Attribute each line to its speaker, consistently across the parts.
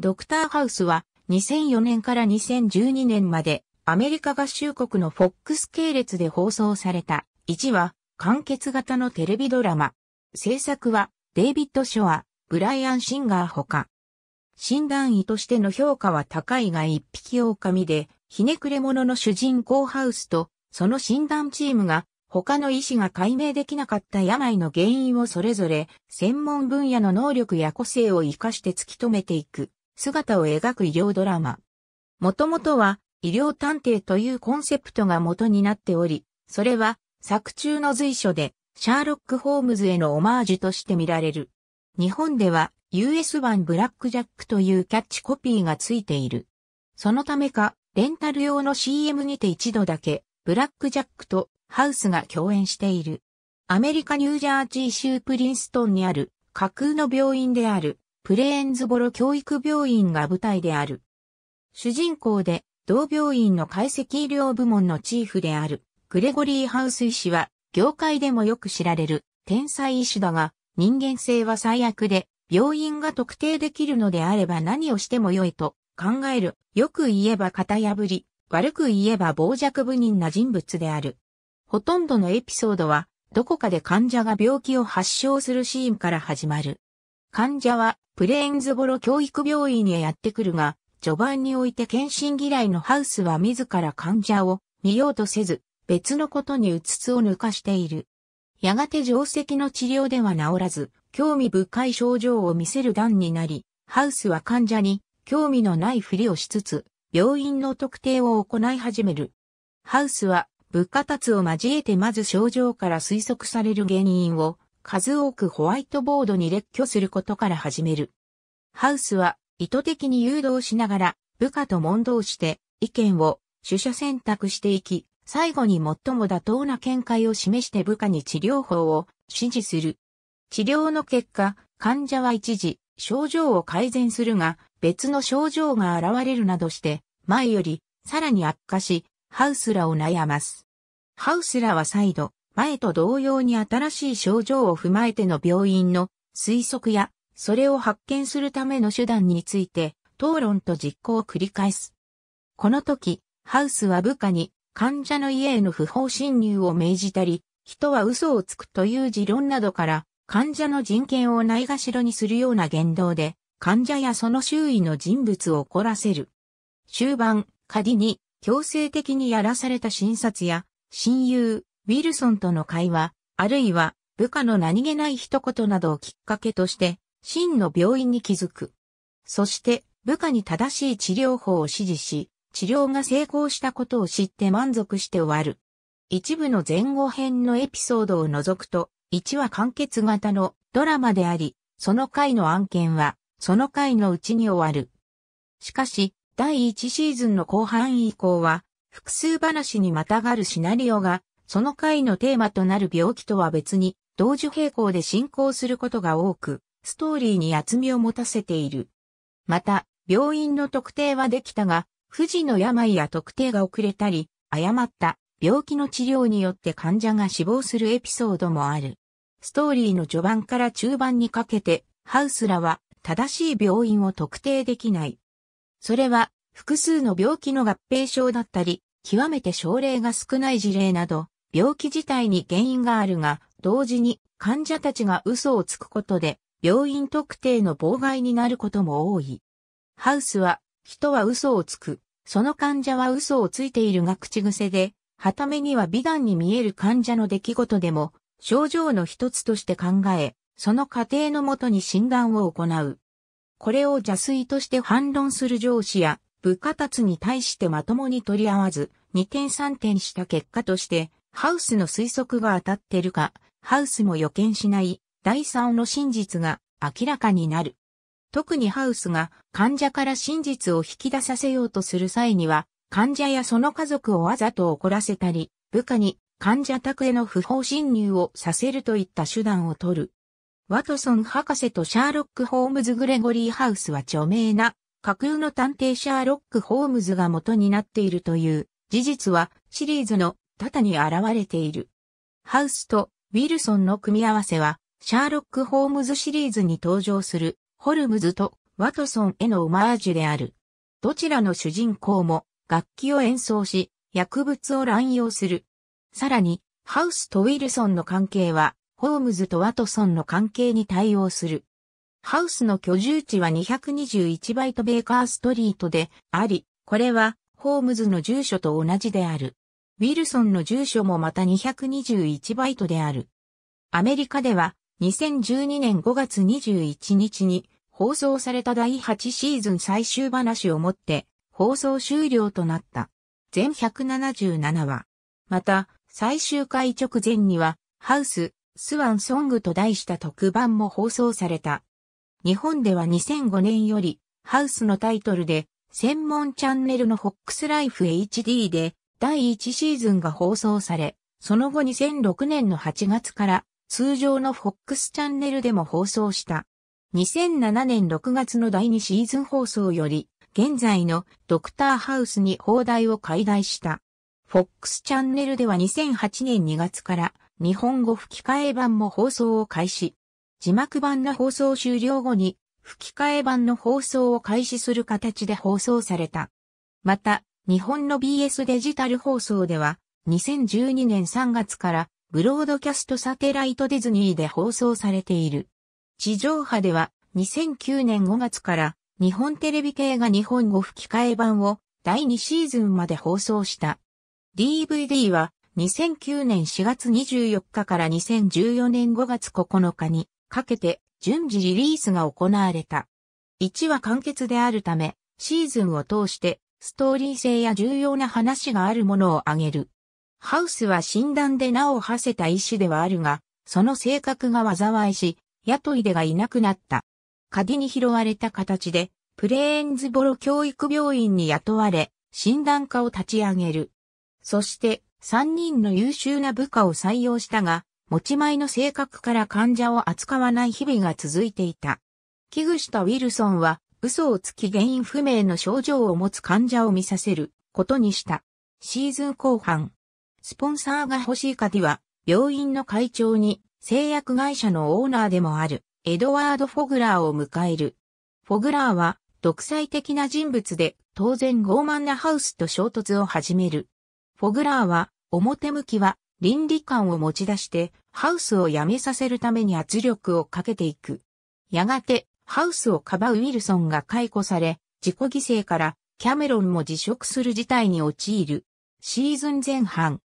Speaker 1: ドクターハウスは2004年から2012年までアメリカ合衆国の FOX 系列で放送された1話完結型のテレビドラマ。制作はデイビッド・ショア、ブライアン・シンガーほか。診断医としての評価は高いが一匹狼で、ひねくれ者の主人公ハウスと、その診断チームが他の医師が解明できなかった病の原因をそれぞれ専門分野の能力や個性を活かして突き止めていく姿を描く医療ドラマ。もともとは医療探偵というコンセプトが元になっており、それは作中の随所でシャーロック・ホームズへのオマージュとして見られる。日本では US 版ブラックジャックというキャッチコピーがついている。そのためか、レンタル用の CM にて一度だけ、ブラックジャックとハウスが共演している。アメリカ・ニュージャージー州プリンストンにある架空の病院であるプレーンズボロ教育病院が舞台である。主人公で、同病院の解析医療部門のチーフである、グレゴリー・ハウス医師は、業界でもよく知られる、天才医師だが、人間性は最悪で、病院が特定できるのであれば何をしても良いと考える、よく言えば型破り、悪く言えば傍若無人な人物である。ほとんどのエピソードは、どこかで患者が病気を発症するシーンから始まる。患者はプレーンズボロ教育病院へやってくるが、序盤において検診嫌いのハウスは自ら患者を見ようとせず、別のことにうつつを抜かしている。やがて定石の治療では治らず、興味深い症状を見せる段になり、ハウスは患者に興味のないふりをしつつ、病院の特定を行い始める。ハウスは、物価達を交えてまず症状から推測される原因を数多くホワイトボードに列挙することから始める。ハウスは意図的に誘導しながら部下と問答して意見を取捨選択していき、最後に最も妥当な見解を示して部下に治療法を指示する。治療の結果、患者は一時症状を改善するが別の症状が現れるなどして前よりさらに悪化し、ハウスらを悩ます。ハウスらは再度前と同様に新しい症状を踏まえての病院の推測や、それを発見するための手段について、討論と実行を繰り返す。この時、ハウスは部下に患者の家への不法侵入を命じたり、人は嘘をつくという持論などから、患者の人権をないがしろにするような言動で、患者やその周囲の人物を怒らせる。終盤、仮に強制的にやらされた診察や、親友、ウィルソンとの会話、あるいは部下の何気ない一言などをきっかけとして、真の病院に気づく。そして部下に正しい治療法を指示し、治療が成功したことを知って満足して終わる。一部の前後編のエピソードを除くと、一話完結型のドラマであり、その回の案件は、その回のうちに終わる。しかし、第一シーズンの後半以降は、複数話にまたがるシナリオがその回のテーマとなる病気とは別に、同時並行で進行することが多く、ストーリーに厚みを持たせている。また、病院の特定はできたが、不治の病や特定が遅れたり、誤った病気の治療によって患者が死亡するエピソードもある。ストーリーの序盤から中盤にかけて、ハウスらは正しい病院を特定できない。それは複数の病気の合併症だったり、極めて症例が少ない事例など、病気自体に原因があるが、同時に患者たちが嘘をつくことで、病院特定の妨害になることも多い。ハウスは、人は嘘をつく。その患者は嘘をついているが口癖で、はためには美談に見える患者の出来事でも、症状の一つとして考え、その過程のもとに診断を行う。これを邪推として反論する上司や部下たちに対してまともに取り合わず、二点三点した結果として、ハウスの推測が当たってるか、ハウスも予見しない第3の真実が明らかになる。特にハウスが患者から真実を引き出させようとする際には、患者やその家族をわざと怒らせたり、部下に患者宅への不法侵入をさせるといった手段を取る。ワトソン博士とシャーロック・ホームズ・グレゴリー・ハウスは著名な架空の探偵シャーロック・ホームズが元になっているという事実はシリーズの多々に現れている。ハウスとウィルソンの組み合わせは、シャーロック・ホームズシリーズに登場する、ホルムズとワトソンへのオマージュである。どちらの主人公も楽器を演奏し、薬物を乱用する。さらに、ハウスとウィルソンの関係は、ホームズとワトソンの関係に対応する。ハウスの居住地は221バイトベーカーストリートであり、これはホームズの住所と同じである。ウィルソンの住所もまた221バイトである。アメリカでは2012年5月21日に放送された第8シーズン最終話をもって放送終了となった。全177話。また、最終回直前には、ハウス、スワンソングと題した特番も放送された。日本では2005年より、ハウスのタイトルで、専門チャンネルのックスライフ HD で第1シーズンが放送され、その後2006年の8月から通常の FOX チャンネルでも放送した。2007年6月の第2シーズン放送より、現在のドクターハウスに放題を解題した。FOX チャンネルでは2008年2月から日本語吹き替え版も放送を開始。字幕版の放送終了後に吹き替え版の放送を開始する形で放送された。また、日本の BS デジタル放送では、2012年3月からブロードキャストサテライトディズニーで放送されている。地上波では2009年5月から日本テレビ系が日本語吹き替え版を第2シーズンまで放送した。DVD は2009年4月24日から2014年5月9日にかけて順次リリースが行われた。1話完結であるためシーズンを通してストーリー性や重要な話があるものを挙げる。ハウスは診断で名を馳せた医師ではあるが、その性格が災いし、雇い出がいなくなった。カディに拾われた形で、プレーンズボロ教育病院に雇われ、診断科を立ち上げる。そして、三人の優秀な部下を採用したが、持ち前の性格から患者を扱わない日々が続いていた。危惧したウィルソンは、嘘をつき原因不明の症状を持つ患者を見させることにした。シーズン後半、スポンサーが欲しいカディは、病院の会長に製薬会社のオーナーでもあるエドワード・フォグラーを迎える。フォグラーは独裁的な人物で当然傲慢なハウスと衝突を始める。フォグラーは表向きは倫理観を持ち出してハウスを辞めさせるために圧力をかけていく。やがてハウスをかばうウィルソンが解雇され、自己犠牲からキャメロンも辞職する事態に陥る。シーズン前半。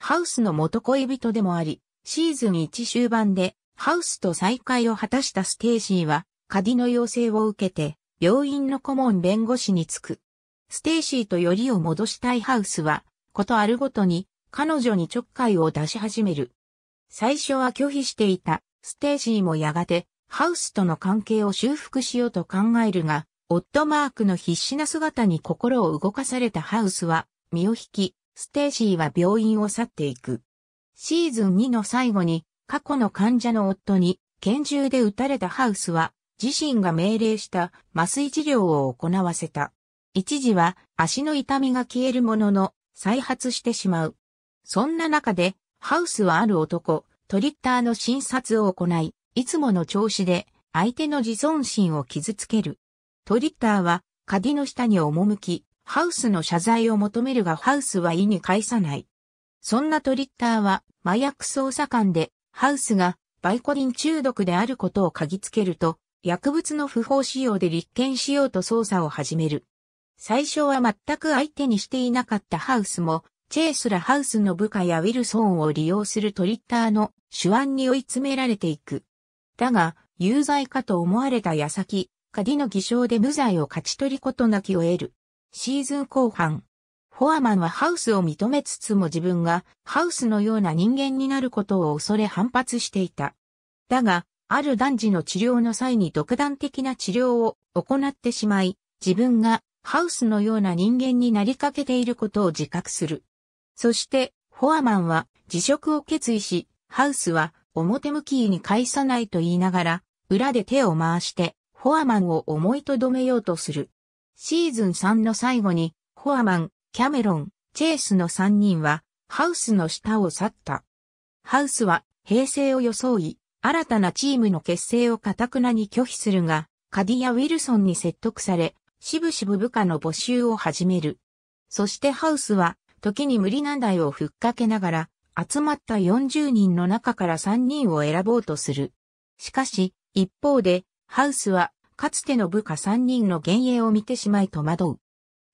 Speaker 1: ハウスの元恋人でもあり、シーズン1終盤でハウスと再会を果たしたステイシーは、カディの要請を受けて、病院の顧問弁護士に就く。ステイシーとよりを戻したいハウスは、ことあるごとに、彼女にちょっかいを出し始める。最初は拒否していた、ステイシーもやがて、ハウスとの関係を修復しようと考えるが、オットマークの必死な姿に心を動かされたハウスは身を引き、ステーシーは病院を去っていく。シーズン2の最後に過去の患者の夫に拳銃で撃たれたハウスは自身が命令した麻酔治療を行わせた。一時は足の痛みが消えるものの再発してしまう。そんな中でハウスはある男、トリッターの診察を行い、いつもの調子で相手の自尊心を傷つける。トリッターは、鍵の下に赴き、ハウスの謝罪を求めるがハウスは意に介さない。そんなトリッターは、麻薬捜査官で、ハウスがバイコリン中毒であることを嗅ぎつけると、薬物の不法使用で立件しようと捜査を始める。最初は全く相手にしていなかったハウスも、チェイスラハウスの部下やウィルソンを利用するトリッターの手腕に追い詰められていく。だが、有罪かと思われた矢先、カディの偽証で無罪を勝ち取りことなきを得る。シーズン後半、フォアマンはハウスを認めつつも自分がハウスのような人間になることを恐れ反発していた。だが、ある男児の治療の際に独断的な治療を行ってしまい、自分がハウスのような人間になりかけていることを自覚する。そして、フォアマンは辞職を決意し、ハウスは表向きに返さないと言いながら、裏で手を回して、フォアマンを思いとどめようとする。シーズン3の最後に、フォアマン、キャメロン、チェイスの3人は、ハウスの下を去った。ハウスは、平成を装い、新たなチームの結成をかたくなに拒否するが、カディア・ウィルソンに説得され、しぶしぶ部下の募集を始める。そしてハウスは、時に無理難題をふっかけながら、集まった40人の中から3人を選ぼうとする。しかし、一方で、ハウスは、かつての部下3人の幻影を見てしまい戸惑う。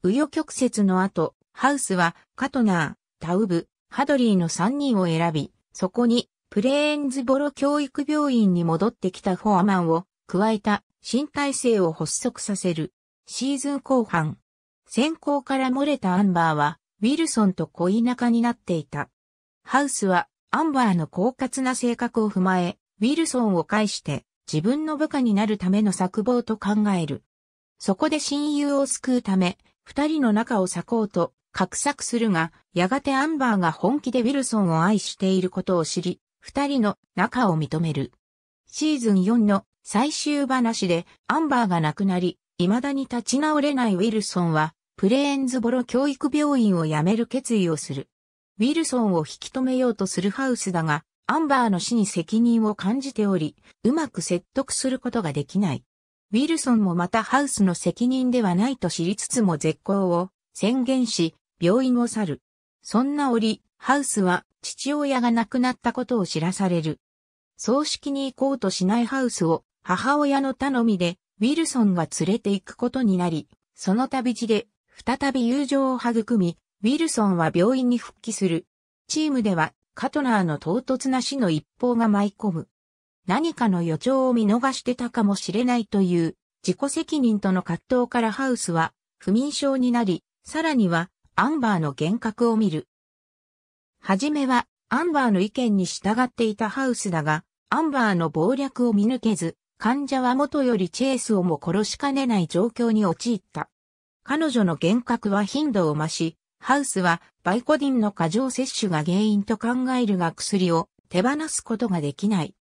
Speaker 1: 紆余曲折の後、ハウスは、カトナー、タウブ、ハドリーの3人を選び、そこに、プレーンズボロ教育病院に戻ってきたフォアマンを、加えた、新体制を発足させる。シーズン後半、先行から漏れたアンバーは、ウィルソンと恋仲になっていた。ハウスは、アンバーの狡猾な性格を踏まえ、ウィルソンを介して、自分の部下になるための策謀と考える。そこで親友を救うため、二人の仲を裂こうと、画策するが、やがてアンバーが本気でウィルソンを愛していることを知り、二人の仲を認める。シーズン4の最終話でアンバーが亡くなり、未だに立ち直れないウィルソンは、プレーンズボロ教育病院を辞める決意をする。ウィルソンを引き止めようとするハウスだが、アンバーの死に責任を感じており、うまく説得することができない。ウィルソンもまたハウスの責任ではないと知りつつも絶好を宣言し、病院を去る。そんな折、ハウスは父親が亡くなったことを知らされる。葬式に行こうとしないハウスを母親の頼みでウィルソンが連れて行くことになり、その旅路で再び友情を育み、ウィルソンは病院に復帰する。チームでは、カトナーの唐突な死の一報が舞い込む。何かの予兆を見逃してたかもしれないという、自己責任との葛藤からハウスは、不眠症になり、さらには、アンバーの幻覚を見る。はじめは、アンバーの意見に従っていたハウスだが、アンバーの暴略を見抜けず、患者は元よりチェイスをも殺しかねない状況に陥った。彼女の幻覚は頻度を増し、ハウスはバイコディンの過剰摂取が原因と考えるが薬を手放すことができない。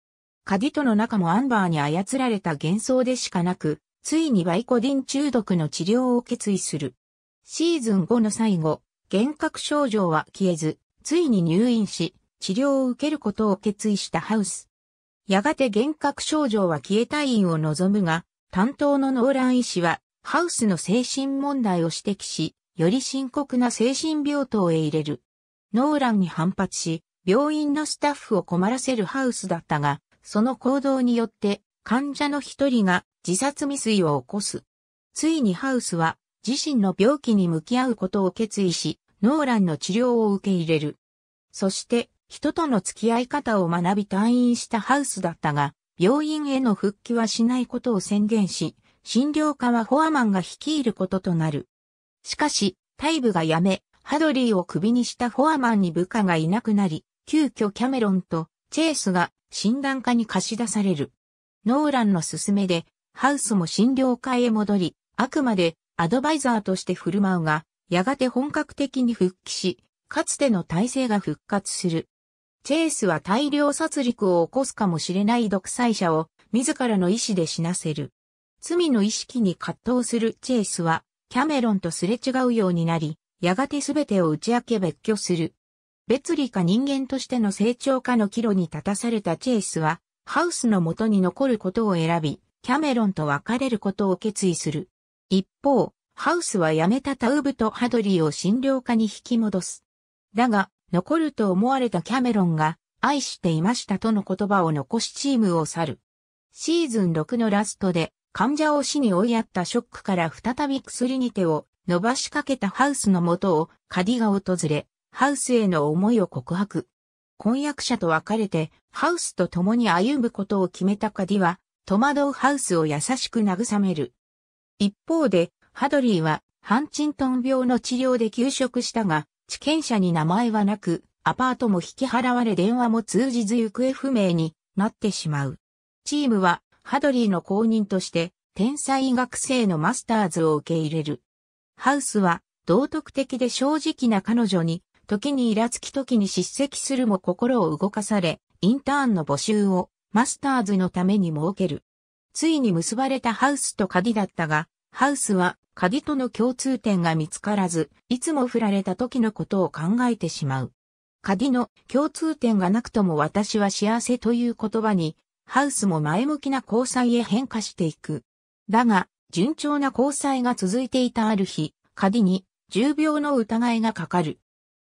Speaker 1: カディトの中もアンバーに操られた幻想でしかなく、ついにバイコディン中毒の治療を決意する。シーズン5の最後、幻覚症状は消えず、ついに入院し、治療を受けることを決意したハウス。やがて幻覚症状は消え退院を望むが、担当のノーラン医師は、ハウスの精神問題を指摘し、より深刻な精神病棟へ入れる。ノーランに反発し、病院のスタッフを困らせるハウスだったが、その行動によって患者の一人が自殺未遂を起こす。ついにハウスは自身の病気に向き合うことを決意し、ノーランの治療を受け入れる。そして、人との付き合い方を学び退院したハウスだったが、病院への復帰はしないことを宣言し、診療科はフォアマンが率いることとなる。しかし、タイ部が辞め、ハドリーを首にしたフォアマンに部下がいなくなり、急遽キャメロンとチェイスが診断科に貸し出される。ノーランの勧めで、ハウスも診療会へ戻り、あくまでアドバイザーとして振る舞うが、やがて本格的に復帰し、かつての体制が復活する。チェイスは大量殺戮を起こすかもしれない独裁者を自らの意志で死なせる。罪の意識に葛藤するチェイスはキャメロンとすれ違うようになり、やがて全てを打ち明け別居する。別理か人間としての成長かの岐路に立たされたチェイスは、ハウスの元に残ることを選び、キャメロンと別れることを決意する。一方、ハウスは辞めたタウブとハドリーを診療科に引き戻す。だが、残ると思われたキャメロンが、愛していましたとの言葉を残しチームを去る。シーズン6のラストで、患者を死に追いやったショックから再び薬に手を伸ばしかけたハウスの元をカディが訪れ、ハウスへの思いを告白。婚約者と別れて、ハウスと共に歩むことを決めたカディは、戸惑うハウスを優しく慰める。一方で、ハドリーは、ハンチントン病の治療で休職したが、治験者に名前はなく、アパートも引き払われ電話も通じず行方不明になってしまう。チームはハドリーの公認として、天才学生のマスターズを受け入れる。ハウスは、道徳的で正直な彼女に、時にイラつき時に叱責するも心を動かされ、インターンの募集を、マスターズのために設ける。ついに結ばれたハウスとカディだったが、ハウスはカディとの共通点が見つからず、いつも振られた時のことを考えてしまう。カディの共通点がなくとも私は幸せという言葉にハウスも前向きな交際へ変化していく。だが、順調な交際が続いていたある日、カディに重病の疑いがかかる。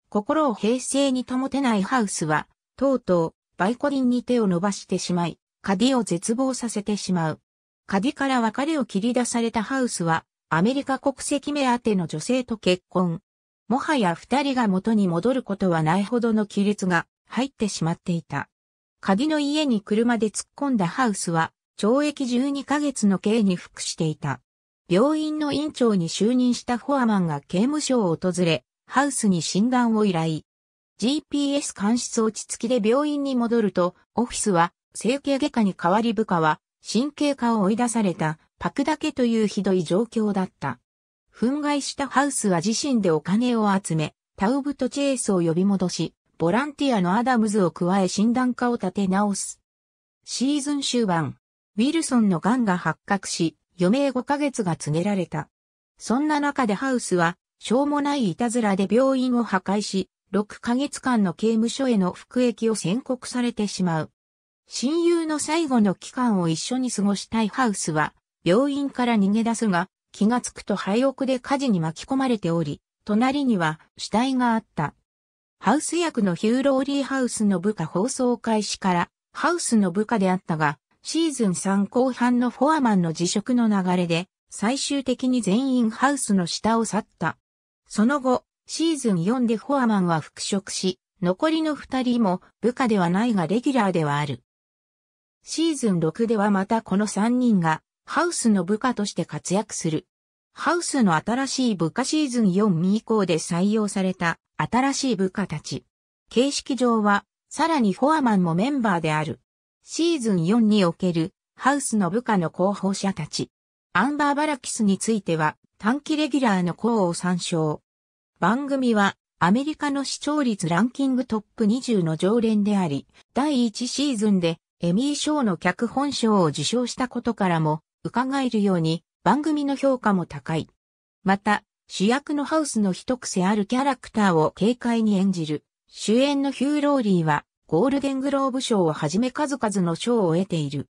Speaker 1: 心を平静に保てないハウスは、とうとうバイコリンに手を伸ばしてしまい、カディを絶望させてしまう。カディから別れを切り出されたハウスは、アメリカ国籍目当ての女性と結婚。もはや二人が元に戻ることはないほどの規律が入ってしまっていた。鍵の家に車で突っ込んだハウスは、懲役12ヶ月の刑に服していた。病院の院長に就任したフォアマンが刑務所を訪れ、ハウスに診断を依頼。GPS 監視装置付きで病院に戻ると、オフィスは、整形外科に代わり部下は、神経科を追い出された、パクだけというひどい状況だった。憤慨したハウスは自身でお金を集め、タウブとチェイスを呼び戻し、ボランティアのアダムズを加え診断家を立て直す。シーズン終盤、ウィルソンの癌が発覚し、余命5ヶ月が告げられた。そんな中でハウスは、しょうもないいたずらで病院を破壊し、6ヶ月間の刑務所への服役を宣告されてしまう。親友の最後の期間を一緒に過ごしたいハウスは、病院から逃げ出すが、気がつくと廃屋で火事に巻き込まれており、隣には死体があった。ハウス役のヒューローリーハウスの部下放送開始から、ハウスの部下であったが、シーズン3後半のフォアマンの辞職の流れで、最終的に全員ハウスの下を去った。その後、シーズン4でフォアマンは復職し、残りの二人も部下ではないがレギュラーではある。シーズン6ではまたこの三人がハウスの部下として活躍する。ハウスの新しい部下シーズン4以降で採用された新しい部下たち。形式上は、さらにフォアマンもメンバーである。シーズン4における、ハウスの部下の候補者たち。アンバー・バラキスについては、短期レギュラーの項を参照。番組は、アメリカの視聴率ランキングトップ20の常連であり、第1シーズンでエミー賞の脚本賞を受賞したことからも、伺えるように番組の評価も高い。また、主役のハウスの一癖あるキャラクターを軽快に演じる。主演のヒュー・ローリーは、ゴールデングローブ賞をはじめ数々の賞を得ている。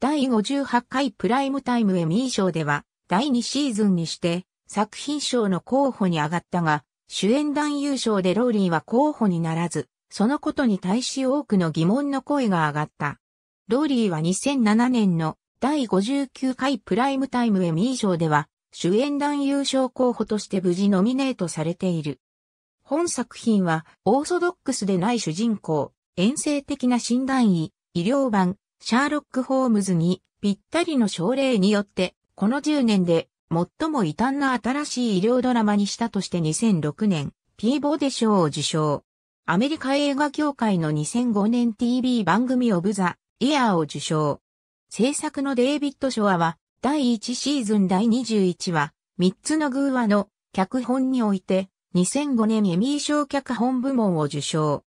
Speaker 1: 第58回プライムタイムエミー賞では、第2シーズンにして、作品賞の候補に上がったが、主演男優賞でローリーは候補にならず、そのことに対し多くの疑問の声が上がった。ローリーは2007年の第59回プライムタイムエミー賞では、主演男優賞候補として無事ノミネートされている。本作品は、オーソドックスでない主人公、遠征的な診断医、医療版、シャーロック・ホームズにぴったりの症例によって、この10年で最も異端な新しい医療ドラマにしたとして2006年、ピーボーデ賞を受賞。アメリカ映画協会の2005年 TV 番組オブザ・イヤーを受賞。制作のデイビッド・ショアは、第1シーズン第21話、3つの偶話の脚本において、2005年エミー賞脚本部門を受賞。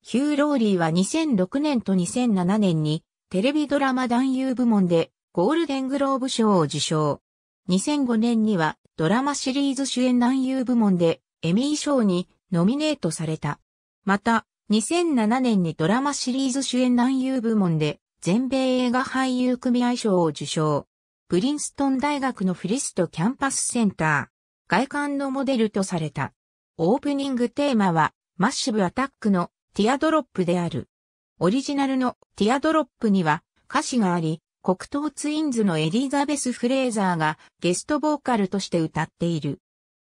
Speaker 1: ヒュー・ローリーは2006年と2007年に、テレビドラマ男優部門で、ゴールデングローブ賞を受賞。2005年には、ドラマシリーズ主演男優部門で、エミー賞にノミネートされた。また、2007年にドラマシリーズ主演男優部門で、全米映画俳優組合賞を受賞。プリンストン大学のフリストキャンパスセンター、外観のモデルとされた。オープニングテーマは、マッシブアタックのティアドロップである。オリジナルのティアドロップには歌詞があり、黒糖ツインズのエリザベス・フレーザーがゲストボーカルとして歌っている。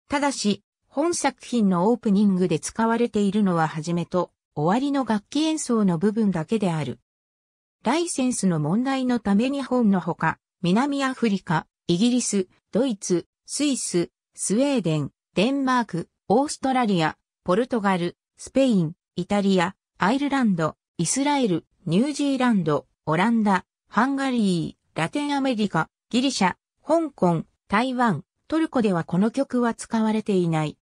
Speaker 1: ただし、本作品のオープニングで使われているのは初めと終わりの楽器演奏の部分だけである。ライセンスの問題のために本のほか、南アフリカ、イギリス、ドイツ、スイス、スウェーデン、デンマーク、オーストラリア、ポルトガル、スペイン、イタリア、アイルランド、イスラエル、ニュージーランド、オランダ、ハンガリー、ラテンアメリカ、ギリシャ、香港、台湾、トルコではこの曲は使われていない。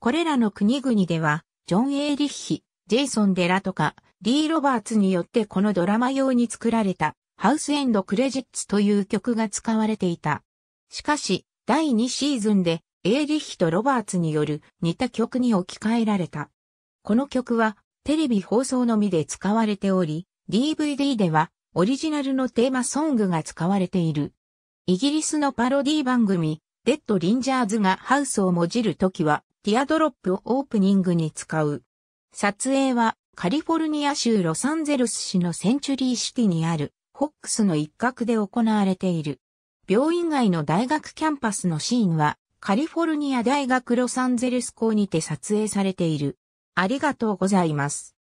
Speaker 1: これらの国々では、ジョン・エイリッヒ、ジェイソン・デラとか、D・ ロバーツによってこのドラマ用に作られたハウスエンドクレジッツという曲が使われていた。しかし、第2シーズンで、エーリッヒとロバーツによる似た曲に置き換えられた。この曲は、テレビ放送のみで使われており、DVD では、オリジナルのテーマソングが使われている。イギリスのパロディ番組、デッド・リンジャーズがハウスをもじるときは、ティアドロップをオープニングに使う。撮影は、カリフォルニア州ロサンゼルス市のセンチュリーシティにあるホックスの一角で行われている。病院外の大学キャンパスのシーンは、カリフォルニア大学ロサンゼルス校にて撮影されている。ありがとうございます。